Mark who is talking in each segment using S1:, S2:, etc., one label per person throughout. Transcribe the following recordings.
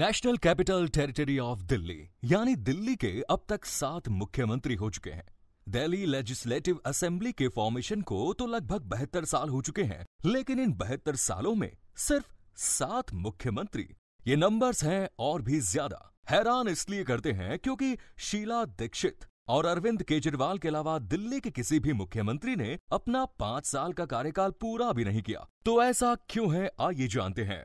S1: National Capital Territory of Delhi यानी दिल्ली के अब तक सात मुख्यमंत्री हो चुके हैं दिल्ली लेजिस्लेटिव असेंबली के फॉर्मेशन को तो लगभग बहत्तर साल हो चुके हैं लेकिन इन बहत्तर सालों में सिर्फ सात मुख्यमंत्री ये नंबर्स हैं और भी ज्यादा हैरान इसलिए करते हैं क्योंकि शीला दीक्षित और अरविंद केजरीवाल के अलावा दिल्ली के किसी भी मुख्यमंत्री ने अपना पांच साल का कार्यकाल पूरा भी नहीं किया तो ऐसा क्यों है आइए जानते हैं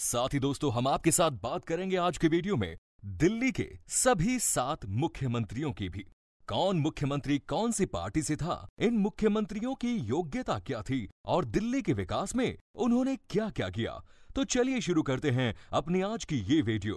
S1: साथ ही दोस्तों हम आपके साथ बात करेंगे आज के वीडियो में दिल्ली के सभी सात मुख्यमंत्रियों की भी कौन मुख्यमंत्री कौन सी पार्टी से था इन मुख्यमंत्रियों की योग्यता क्या थी और दिल्ली के विकास में उन्होंने क्या क्या किया तो चलिए शुरू करते हैं अपनी आज की ये वीडियो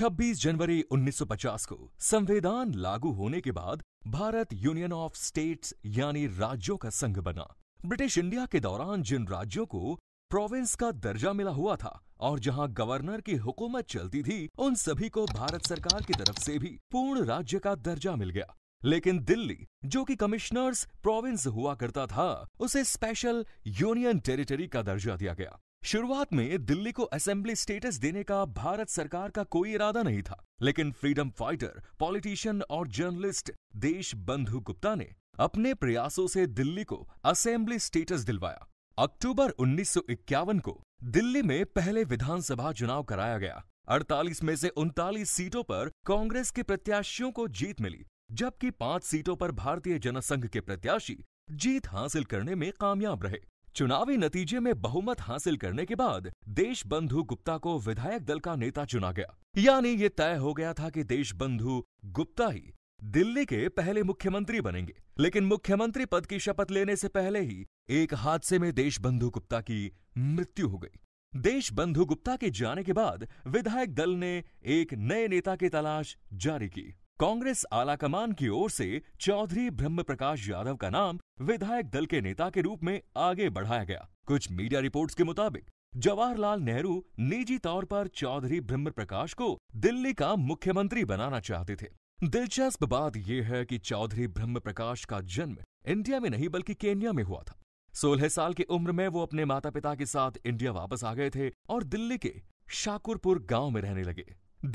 S1: 26 जनवरी 1950 को संविधान लागू होने के बाद भारत यूनियन ऑफ स्टेट्स यानी राज्यों का संघ बना ब्रिटिश इंडिया के दौरान जिन राज्यों को प्रोविंस का दर्जा मिला हुआ था और जहां गवर्नर की हुकूमत चलती थी उन सभी को भारत सरकार की तरफ से भी पूर्ण राज्य का दर्जा मिल गया लेकिन दिल्ली जो कि कमिश्नर्स प्रोविंस हुआ करता था उसे स्पेशल यूनियन टेरिटरी का दर्जा दिया गया शुरुआत में दिल्ली को असेंबली स्टेटस देने का भारत सरकार का कोई इरादा नहीं था लेकिन फ्रीडम फाइटर पॉलिटिशियन और जर्नलिस्ट देश बंधु गुप्ता ने अपने प्रयासों से दिल्ली को असेंबली स्टेटस दिलवाया अक्टूबर 1951 को दिल्ली में पहले विधानसभा चुनाव कराया गया 48 में से उनतालीस सीटों पर कांग्रेस के प्रत्याशियों को जीत मिली जबकि पांच सीटों पर भारतीय जनसंघ के प्रत्याशी जीत हासिल करने में कामयाब रहे चुनावी नतीजे में बहुमत हासिल करने के बाद देश बंधु गुप्ता को विधायक दल का नेता चुना गया यानी ये तय हो गया था कि देश बंधु गुप्ता ही दिल्ली के पहले मुख्यमंत्री बनेंगे लेकिन मुख्यमंत्री पद की शपथ लेने से पहले ही एक हादसे में देश बंधु गुप्ता की मृत्यु हो गई देश बंधु गुप्ता के जाने के बाद विधायक दल ने एक नए नेता की तलाश जारी की कांग्रेस आलाकमान की ओर से चौधरी ब्रह्म प्रकाश यादव का नाम विधायक दल के नेता के रूप में आगे बढ़ाया गया कुछ मीडिया रिपोर्ट्स के मुताबिक जवाहरलाल नेहरू निजी तौर पर चौधरी ब्रह्म प्रकाश को दिल्ली का मुख्यमंत्री बनाना चाहते थे दिलचस्प बात यह है कि चौधरी ब्रह्म प्रकाश का जन्म इंडिया में नहीं बल्कि केन्या में हुआ था सोलह साल की उम्र में वो अपने माता पिता के साथ इंडिया वापस आ गए थे और दिल्ली के शाकुरपुर गांव में रहने लगे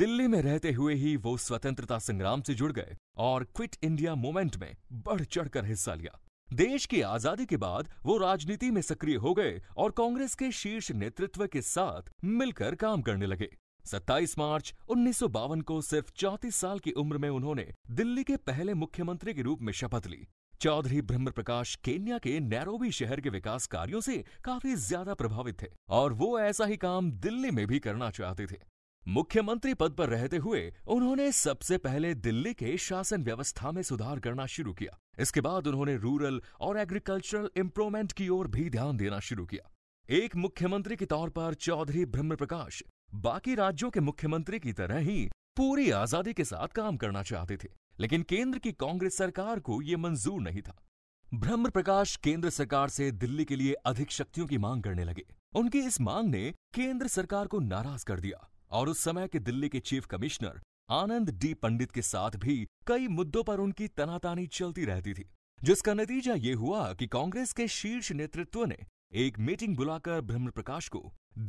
S1: दिल्ली में रहते हुए ही वो स्वतंत्रता संग्राम से जुड़ गए और क्विट इंडिया मूवमेंट में बढ़ चढ़कर हिस्सा लिया देश की आजादी के बाद वो राजनीति में सक्रिय हो गए और कांग्रेस के शीर्ष नेतृत्व के साथ मिलकर काम करने लगे 27 मार्च उन्नीस को सिर्फ चौंतीस साल की उम्र में उन्होंने दिल्ली के पहले मुख्यमंत्री के रूप में शपथ ली चौधरी ब्रह्म प्रकाश केन्या के नैरोबी शहर के विकास कार्यों से काफी ज्यादा प्रभावित थे और वो ऐसा ही काम दिल्ली में भी करना चाहते थे मुख्यमंत्री पद पर रहते हुए उन्होंने सबसे पहले दिल्ली के शासन व्यवस्था में सुधार करना शुरू किया इसके बाद उन्होंने रूरल और एग्रीकल्चरल इम्प्रूवमेंट की ओर भी ध्यान देना शुरू किया एक मुख्यमंत्री के तौर पर चौधरी ब्रह्म प्रकाश बाकी राज्यों के मुख्यमंत्री की तरह ही पूरी आजादी के साथ काम करना चाहते थे लेकिन केंद्र की कांग्रेस सरकार को यह मंजूर नहीं था ब्रह्म प्रकाश केंद्र सरकार से दिल्ली के लिए अधिक शक्तियों की मांग करने लगे उनकी इस मांग ने केंद्र सरकार को नाराज कर दिया और उस समय के दिल्ली के Chief Commissioner Anand D Pandit के साथ भी कई मुद्दों पर उनकी तनातानी चलती रहती थी जिसका नतीजा ये हुआ कि कांग्रेस के शीर्ष नेतृत्व ने एक मीटिंग बुलाकर ब्रह्म प्रकाश को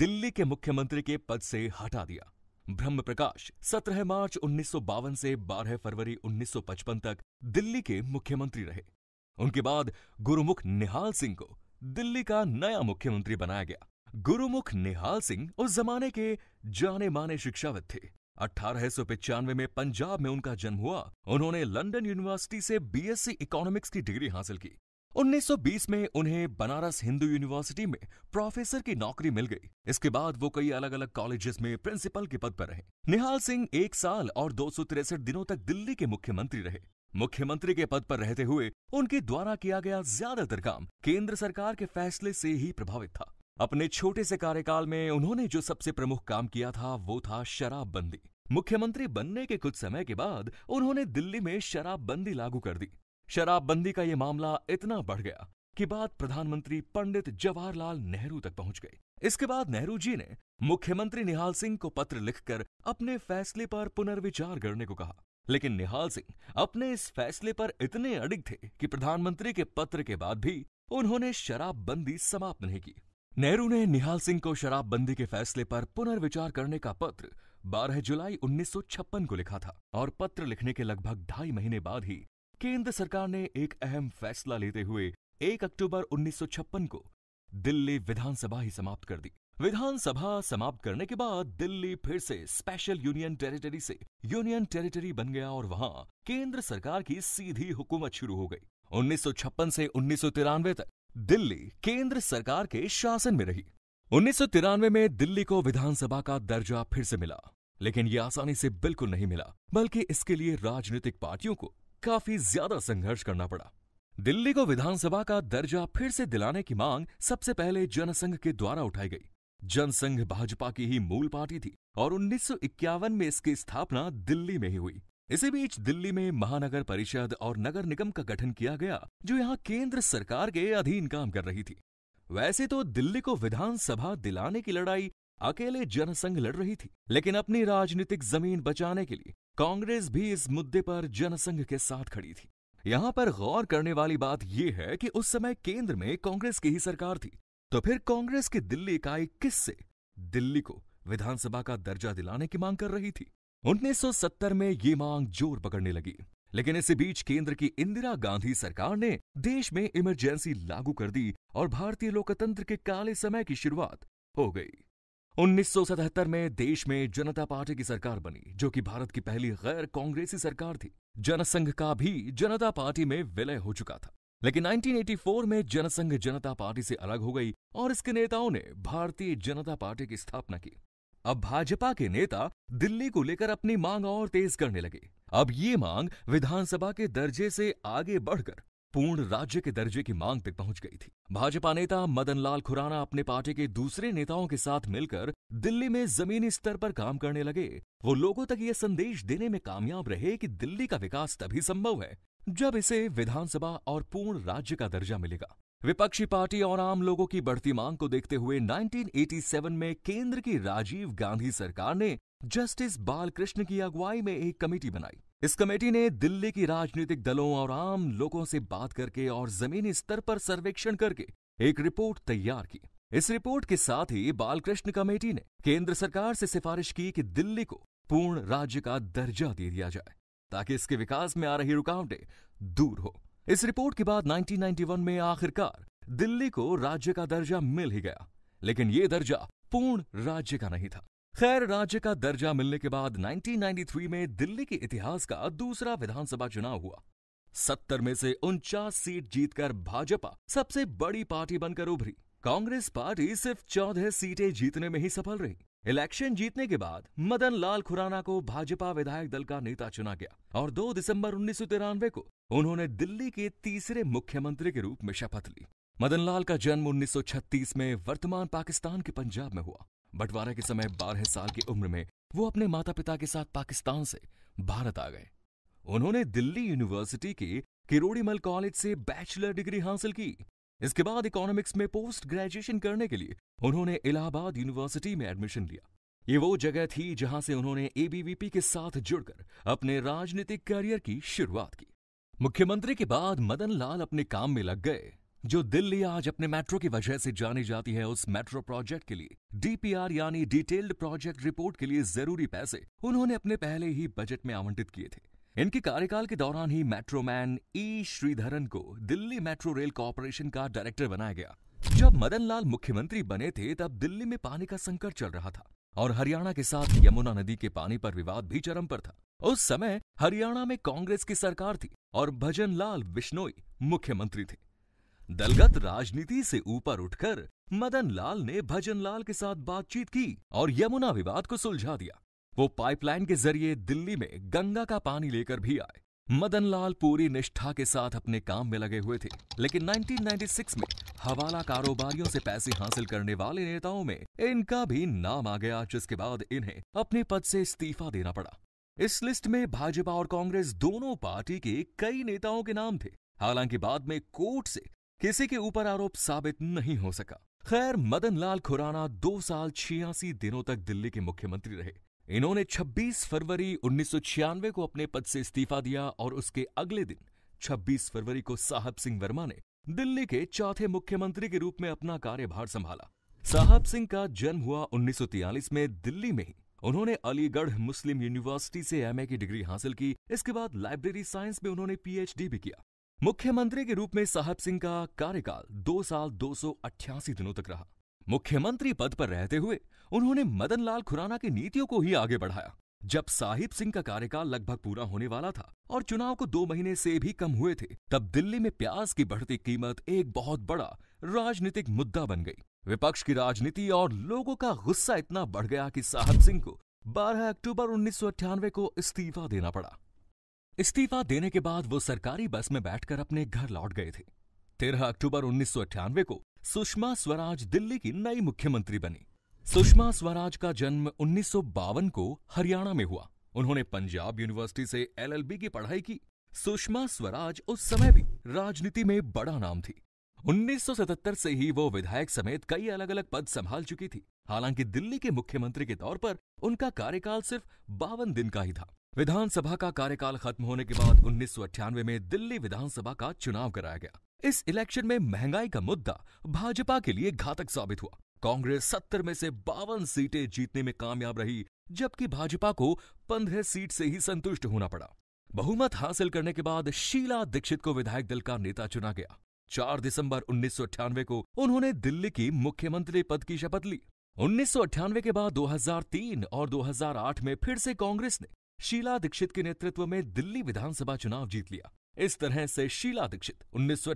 S1: दिल्ली के मुख्यमंत्री के पद से हटा दिया ब्रह्म प्रकाश सत्रह मार्च उन्नीस से 12 फरवरी 1955 तक दिल्ली के मुख्यमंत्री रहे उनके बाद गुरुमुख निहाल सिंह को दिल्ली का नया मुख्यमंत्री बनाया गया गुरुमुख निहाल सिंह उस जमाने के जाने माने शिक्षाविद थे अठारह में पंजाब में उनका जन्म हुआ उन्होंने लंदन यूनिवर्सिटी से बीएससी इकोनॉमिक्स की डिग्री हासिल की 1920 में उन्हें बनारस हिंदू यूनिवर्सिटी में प्रोफेसर की नौकरी मिल गई इसके बाद वो कई अलग अलग कॉलेजेस में प्रिंसिपल के पद पर रहे निहाल सिंह एक साल और दो दिनों तक दिल्ली के मुख्यमंत्री रहे मुख्यमंत्री के पद पर रहते हुए उनके द्वारा किया गया ज्यादातर काम केंद्र सरकार के फैसले से ही प्रभावित था अपने छोटे से कार्यकाल में उन्होंने जो सबसे प्रमुख काम किया था वो था शराबबंदी मुख्यमंत्री बनने के कुछ समय के बाद उन्होंने दिल्ली में शराबबंदी लागू कर दी शराबबंदी का यह मामला इतना बढ़ गया कि बात प्रधानमंत्री पंडित जवाहरलाल नेहरू तक पहुंच गई इसके बाद नेहरू जी ने मुख्यमंत्री निहाल सिंह को पत्र लिखकर अपने फैसले पर पुनर्विचार करने को कहा लेकिन निहाल सिंह अपने इस फैसले पर इतने अड़िग थे कि प्रधानमंत्री के पत्र के बाद भी उन्होंने शराबबंदी समाप्त नहीं की नेहरू ने निहाल सिंह को शराबबंदी के फैसले पर पुनर्विचार करने का पत्र 12 जुलाई 1956 को लिखा था और पत्र लिखने के लगभग ढाई महीने बाद ही केंद्र सरकार ने एक अहम फैसला लेते हुए 1 अक्टूबर 1956 को दिल्ली विधानसभा ही समाप्त कर दी विधानसभा समाप्त करने के बाद दिल्ली फिर से स्पेशल यूनियन टेरिटरी से यूनियन टेरिटरी बन गया और वहां केंद्र सरकार की सीधी हुकूमत शुरू हो गई 1956 से उन्नीस तक दिल्ली केंद्र सरकार के शासन में रही उन्नीस में दिल्ली को विधानसभा का दर्जा फिर से मिला लेकिन यह आसानी से बिल्कुल नहीं मिला बल्कि इसके लिए राजनीतिक पार्टियों को काफी ज्यादा संघर्ष करना पड़ा दिल्ली को विधानसभा का दर्जा फिर से दिलाने की मांग सबसे पहले जनसंघ के द्वारा उठाई गई जनसंघ भाजपा की ही मूल पार्टी थी और 1951 में इसकी स्थापना दिल्ली में ही हुई इसी बीच दिल्ली में महानगर परिषद और नगर निगम का गठन किया गया जो यहाँ केंद्र सरकार के अधीन काम कर रही थी वैसे तो दिल्ली को विधानसभा दिलाने की लड़ाई अकेले जनसंघ लड़ रही थी लेकिन अपनी राजनीतिक जमीन बचाने के लिए कांग्रेस भी इस मुद्दे पर जनसंघ के साथ खड़ी थी यहां पर गौर करने वाली बात यह है कि उस समय केंद्र में कांग्रेस की ही सरकार थी तो फिर कांग्रेस की दिल्ली इकाई किससे दिल्ली को विधानसभा का दर्जा दिलाने की मांग कर रही थी 1970 में ये मांग जोर पकड़ने लगी लेकिन इसी बीच केंद्र की इंदिरा गांधी सरकार ने देश में इमरजेंसी लागू कर दी और भारतीय लोकतंत्र के काले समय की शुरुआत हो गई 1977 में देश में जनता पार्टी की सरकार बनी जो कि भारत की पहली गैर कांग्रेसी सरकार थी जनसंघ का भी जनता पार्टी में विलय हो चुका था लेकिन 1984 में जनसंघ जनता पार्टी से अलग हो गई और इसके नेताओं ने भारतीय जनता पार्टी की स्थापना की अब भाजपा के नेता दिल्ली को लेकर अपनी मांग और तेज करने लगे अब ये मांग विधानसभा के दर्जे से आगे बढ़कर पूर्ण राज्य के दर्जे की मांग तक पहुंच गई थी भाजपा नेता मदन लाल खुराना अपने पार्टी के दूसरे नेताओं के साथ मिलकर दिल्ली में जमीनी स्तर पर काम करने लगे वो लोगों तक यह संदेश देने में कामयाब रहे कि दिल्ली का विकास तभी संभव है जब इसे विधानसभा और पूर्ण राज्य का दर्जा मिलेगा विपक्षी पार्टी और आम लोगों की बढ़ती मांग को देखते हुए 1987 में केंद्र की राजीव गांधी सरकार ने जस्टिस बालकृष्ण की अगुवाई में एक कमेटी बनाई इस कमेटी ने दिल्ली की राजनीतिक दलों और आम लोगों से बात करके और जमीनी स्तर पर सर्वेक्षण करके एक रिपोर्ट तैयार की इस रिपोर्ट के साथ ही बालकृष्ण कमेटी ने केंद्र सरकार से सिफारिश की कि दिल्ली को पूर्ण राज्य का दर्जा दे दिया जाए ताकि इसके विकास में आ रही रुकावटें दूर हो इस रिपोर्ट के बाद 1991 में आखिरकार दिल्ली को राज्य का दर्जा मिल ही गया लेकिन ये दर्जा पूर्ण राज्य का नहीं था खैर राज्य का दर्जा मिलने के बाद 1993 में दिल्ली के इतिहास का दूसरा विधानसभा चुनाव हुआ सत्तर में से उनचास सीट जीतकर भाजपा सबसे बड़ी पार्टी बनकर उभरी कांग्रेस पार्टी सिर्फ चौदह सीटें जीतने में ही सफल रही इलेक्शन जीतने के बाद मदन लाल खुराना को भाजपा विधायक दल का नेता चुना गया और 2 दिसंबर उन्नीस को उन्होंने दिल्ली के तीसरे मुख्यमंत्री के रूप में शपथ ली मदन लाल का जन्म 1936 में वर्तमान पाकिस्तान के पंजाब में हुआ बंटवारा के समय बारह साल की उम्र में वो अपने माता पिता के साथ पाकिस्तान से भारत आ गए उन्होंने दिल्ली यूनिवर्सिटी के किरोड़ीमल कॉलेज से बैचलर डिग्री हासिल की इसके बाद इकोनॉमिक्स में पोस्ट ग्रेजुएशन करने के लिए उन्होंने इलाहाबाद यूनिवर्सिटी में एडमिशन लिया ये वो जगह थी जहां से उन्होंने एबीवीपी के साथ जुड़कर अपने राजनीतिक करियर की शुरुआत की मुख्यमंत्री के बाद मदन लाल अपने काम में लग गए जो दिल्ली आज अपने मेट्रो की वजह से जानी जाती है उस मेट्रो प्रोजेक्ट के लिए डीपीआर यानी डिटेल्ड प्रोजेक्ट रिपोर्ट के लिए जरूरी पैसे उन्होंने अपने पहले ही बजट में आवंटित किए थे इनके कार्यकाल के दौरान ही मेट्रोमैन ई e. श्रीधरन को दिल्ली मेट्रो रेल कॉरपोरेशन का डायरेक्टर बनाया गया जब मदन लाल मुख्यमंत्री बने थे तब दिल्ली में पानी का संकट चल रहा था और हरियाणा के साथ यमुना नदी के पानी पर विवाद भी चरम पर था उस समय हरियाणा में कांग्रेस की सरकार थी और भजन लाल बिश्नोई मुख्यमंत्री थे दलगत राजनीति से ऊपर उठकर मदन लाल ने भजन लाल के साथ बातचीत की और यमुना विवाद को सुलझा दिया वो पाइपलाइन के जरिए दिल्ली में गंगा का पानी लेकर भी आए मदन लाल पूरी निष्ठा के साथ अपने काम में लगे हुए थे लेकिन 1996 में हवाला कारोबारियों से पैसे हासिल करने वाले नेताओं में इनका भी नाम आ गया जिसके बाद इन्हें अपने पद से इस्तीफा देना पड़ा इस लिस्ट में भाजपा और कांग्रेस दोनों पार्टी के कई नेताओं के नाम थे हालांकि बाद में कोर्ट से किसी के ऊपर आरोप साबित नहीं हो सका खैर मदन लाल खुराना दो साल छियासी दिनों तक दिल्ली के मुख्यमंत्री रहे इन्होंने 26 फरवरी उन्नीस को अपने पद से इस्तीफा दिया और उसके अगले दिन 26 फरवरी को साहब सिंह वर्मा ने दिल्ली के चौथे मुख्यमंत्री के रूप में अपना कार्यभार संभाला साहब सिंह का जन्म हुआ उन्नीस में दिल्ली में ही उन्होंने अलीगढ़ मुस्लिम यूनिवर्सिटी से एमए की डिग्री हासिल की इसके बाद लाइब्रेरी साइंस में उन्होंने पीएचडी भी किया मुख्यमंत्री के रूप में साहब सिंह का कार्यकाल दो साल दो दिनों तक रहा मुख्यमंत्री पद पर रहते हुए उन्होंने मदन लाल खुराना की नीतियों को ही आगे बढ़ाया जब साहिब सिंह का कार्यकाल लगभग पूरा होने वाला था और चुनाव को दो महीने से भी कम हुए थे तब दिल्ली में प्याज की बढ़ती कीमत एक बहुत बड़ा राजनीतिक मुद्दा बन गई विपक्ष की राजनीति और लोगों का गुस्सा इतना बढ़ गया कि साहब सिंह को 12 अक्टूबर उन्नीस को इस्तीफा देना पड़ा इस्तीफा देने के बाद वो सरकारी बस में बैठकर अपने घर लौट गए थे तेरह अक्टूबर उन्नीस को सुषमा स्वराज दिल्ली की नई मुख्यमंत्री बनी सुषमा स्वराज का जन्म उन्नीस को हरियाणा में हुआ उन्होंने पंजाब यूनिवर्सिटी से एलएलबी की पढ़ाई की सुषमा स्वराज उस समय भी राजनीति में बड़ा नाम थी 1977 से ही वो विधायक समेत कई अलग अलग पद संभाल चुकी थी हालांकि दिल्ली के मुख्यमंत्री के तौर पर उनका कार्यकाल सिर्फ बावन दिन का ही था विधानसभा का कार्यकाल खत्म होने के बाद उन्नीस में दिल्ली विधानसभा का चुनाव कराया गया इस इलेक्शन में महंगाई का मुद्दा भाजपा के लिए घातक साबित हुआ कांग्रेस सत्तर में से बावन सीटें जीतने में कामयाब रही जबकि भाजपा को पंद्रह सीट से ही संतुष्ट होना पड़ा बहुमत हासिल करने के बाद शीला दीक्षित को विधायक दल का नेता चुना गया चार दिसंबर उन्नीस को उन्होंने दिल्ली की मुख्यमंत्री पद की शपथ ली उन्नीस के बाद 2003 और 2008 में फिर से कांग्रेस ने शीला दीक्षित के नेतृत्व में दिल्ली विधानसभा चुनाव जीत लिया इस तरह से शीला दीक्षित उन्नीस से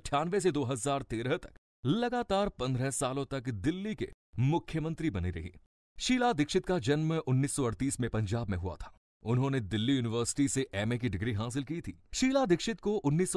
S1: 2013 तक लगातार पंद्रह सालों तक दिल्ली के मुख्यमंत्री बनी रही शीला दीक्षित का जन्म 1938 में पंजाब में हुआ था उन्होंने दिल्ली यूनिवर्सिटी से एमए की डिग्री हासिल की थी शीला दीक्षित को उन्नीस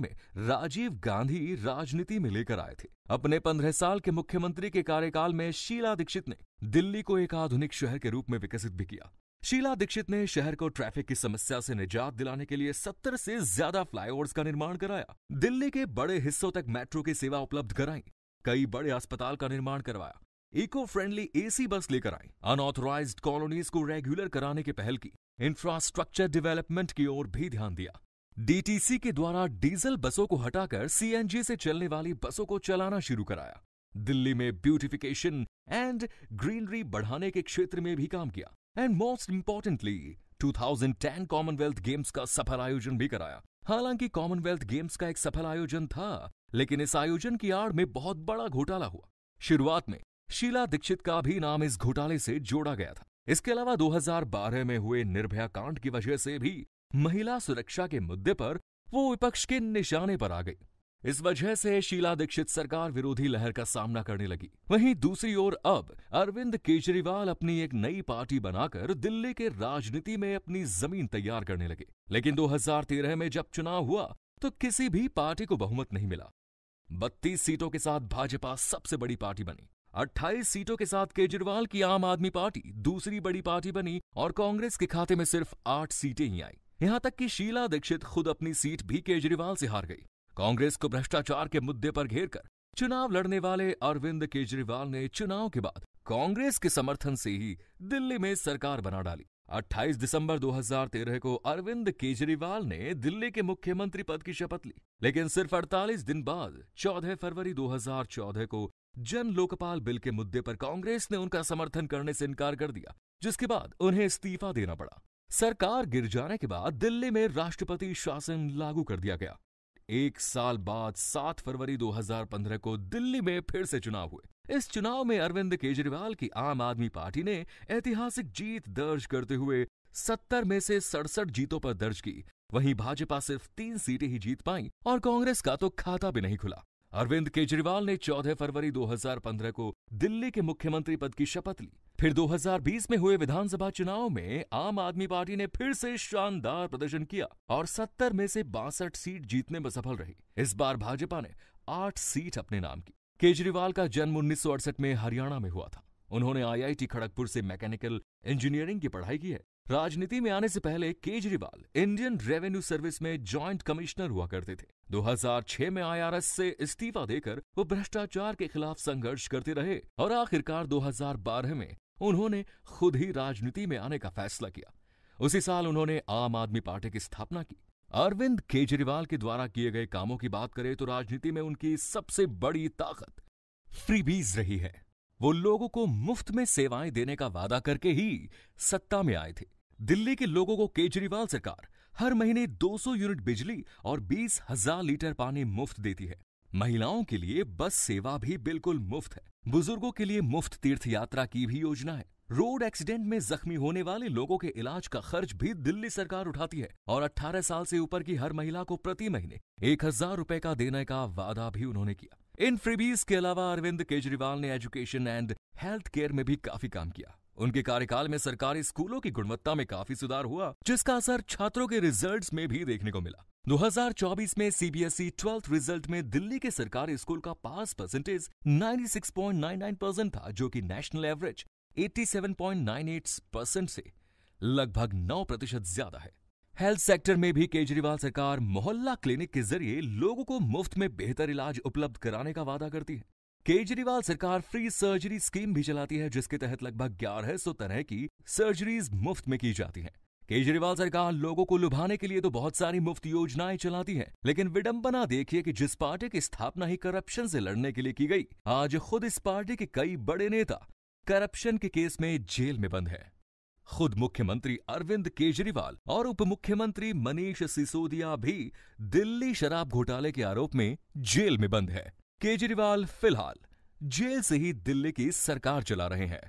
S1: में राजीव गांधी राजनीति में लेकर आए थे अपने पंद्रह साल के मुख्यमंत्री के कार्यकाल में शीला दीक्षित ने दिल्ली को एक आधुनिक शहर के रूप में विकसित भी किया शीला दीक्षित ने शहर को ट्रैफिक की समस्या से निजात दिलाने के लिए सत्तर से ज्यादा फ्लाईओवर्स का निर्माण कराया दिल्ली के बड़े हिस्सों तक मेट्रो की सेवा उपलब्ध कराई कई बड़े अस्पताल का निर्माण करवाया इको फ्रेंडली एसी बस लेकर आई अनऑथोराइज कॉलोनीज को रेगुलर कराने की पहल की इंफ्रास्ट्रक्चर डेवलपमेंट की ओर भी ध्यान दिया डीटीसी के द्वारा डीजल बसों को हटाकर सीएनजी से चलने वाली बसों को चलाना शुरू कराया दिल्ली में ब्यूटिफिकेशन एंड ग्रीनरी बढ़ाने के क्षेत्र में भी काम किया and most importantly 2010 Commonwealth Games का सफल आयोजन भी कराया हालांकि कॉमनवेल्थ गेम्स का एक सफल आयोजन था लेकिन इस आयोजन की आड़ में बहुत बड़ा घोटाला हुआ शुरुआत में शीला दीक्षित का भी नाम इस घोटाले से जोड़ा गया था इसके अलावा 2012 में हुए निर्भया कांड की वजह से भी महिला सुरक्षा के मुद्दे पर वो विपक्ष के निशाने पर आ गई इस वजह से शीला दीक्षित सरकार विरोधी लहर का सामना करने लगी वहीं दूसरी ओर अब अरविंद केजरीवाल अपनी एक नई पार्टी बनाकर दिल्ली के राजनीति में अपनी जमीन तैयार करने लगे लेकिन 2013 में जब चुनाव हुआ तो किसी भी पार्टी को बहुमत नहीं मिला बत्तीस सीटों के साथ भाजपा सबसे बड़ी पार्टी बनी अट्ठाईस सीटों के साथ केजरीवाल की आम आदमी पार्टी दूसरी बड़ी पार्टी बनी और कांग्रेस के खाते में सिर्फ आठ सीटें ही आई यहां तक कि शीला दीक्षित खुद अपनी सीट भी केजरीवाल से हार गई कांग्रेस को भ्रष्टाचार के मुद्दे पर घेर कर चुनाव लड़ने वाले अरविंद केजरीवाल ने चुनाव के बाद कांग्रेस के समर्थन से ही दिल्ली में सरकार बना डाली 28 दिसंबर 2013 को अरविंद केजरीवाल ने दिल्ली के मुख्यमंत्री पद की शपथ ली लेकिन सिर्फ 48 दिन बाद 14 फरवरी 2014 को जन लोकपाल बिल के मुद्दे पर कांग्रेस ने उनका समर्थन करने से इनकार कर दिया जिसके बाद उन्हें इस्तीफा देना पड़ा सरकार गिर जाने के बाद दिल्ली में राष्ट्रपति शासन लागू कर दिया गया एक साल बाद 7 फरवरी 2015 को दिल्ली में फिर से चुनाव हुए इस चुनाव में अरविंद केजरीवाल की आम आदमी पार्टी ने ऐतिहासिक जीत दर्ज करते हुए 70 में से सड़सठ जीतों पर दर्ज की वहीं भाजपा सिर्फ तीन सीटें ही जीत पाई और कांग्रेस का तो खाता भी नहीं खुला अरविंद केजरीवाल ने 14 फरवरी 2015 को दिल्ली के मुख्यमंत्री पद की शपथ ली फिर 2020 में हुए विधानसभा चुनाव में आम आदमी पार्टी ने फिर से शानदार प्रदर्शन किया और 70 में से बासठ सीट जीतने में सफल रही इस बार भाजपा ने आठ सीट अपने नाम की केजरीवाल का जन्म उन्नीस में हरियाणा में हुआ था उन्होंने आईआईटी खड़गपुर से मैकेनिकल इंजीनियरिंग की पढ़ाई की है राजनीति में आने से पहले केजरीवाल इंडियन रेवेन्यू सर्विस में जॉइंट कमिश्नर हुआ करते थे 2006 में आईआरएस से इस्तीफा देकर वो भ्रष्टाचार के खिलाफ संघर्ष करते रहे और आखिरकार 2012 में उन्होंने खुद ही राजनीति में आने का फैसला किया उसी साल उन्होंने आम आदमी पार्टी की स्थापना की अरविंद केजरीवाल के द्वारा किए गए कामों की बात करें तो राजनीति में उनकी सबसे बड़ी ताकत फ्रीबीज रही है वो लोगों को मुफ्त में सेवाएं देने का वादा करके ही सत्ता में आए थे दिल्ली के लोगों को केजरीवाल सरकार हर महीने 200 यूनिट बिजली और बीस हजार लीटर पानी मुफ्त देती है महिलाओं के लिए बस सेवा भी बिल्कुल मुफ्त है बुजुर्गों के लिए मुफ्त तीर्थ यात्रा की भी योजना है रोड एक्सीडेंट में जख्मी होने वाले लोगों के इलाज का खर्च भी दिल्ली सरकार उठाती है और 18 साल से ऊपर की हर महिला को प्रति महीने एक हजार रूपए का देने का वादा भी उन्होंने किया इन फ्रीबीज के अलावा अरविंद केजरीवाल ने एजुकेशन एंड हेल्थ केयर में भी काफी काम किया उनके कार्यकाल में सरकारी स्कूलों की गुणवत्ता में काफी सुधार हुआ जिसका असर छात्रों के रिजल्ट्स में भी देखने को मिला 2024 में सीबीएसई e ट्वेल्थ रिजल्ट में दिल्ली के सरकारी स्कूल का पास परसेंटेज 96.99 परसेंट था जो कि नेशनल एवरेज 87.98 परसेंट से लगभग 9 प्रतिशत ज्यादा है हेल्थ सेक्टर में भी केजरीवाल सरकार मोहल्ला क्लिनिक के जरिए लोगों को मुफ्त में बेहतर इलाज उपलब्ध कराने का वादा करती है केजरीवाल सरकार फ्री सर्जरी स्कीम भी चलाती है जिसके तहत लगभग ग्यारह सौ तरह की सर्जरीज मुफ्त में की जाती हैं। केजरीवाल सरकार लोगों को लुभाने के लिए तो बहुत सारी मुफ्त योजनाएं चलाती है लेकिन विडंबना देखिए कि जिस पार्टी की स्थापना ही करप्शन से लड़ने के लिए की गई आज खुद इस पार्टी के कई बड़े नेता करप्शन के केस में जेल में बंद हैं। खुद मुख्यमंत्री अरविंद केजरीवाल और उप मुख्यमंत्री मनीष सिसोदिया भी दिल्ली शराब घोटाले के आरोप में जेल में बंद है केजरीवाल फिलहाल जेल से ही दिल्ली की सरकार चला रहे हैं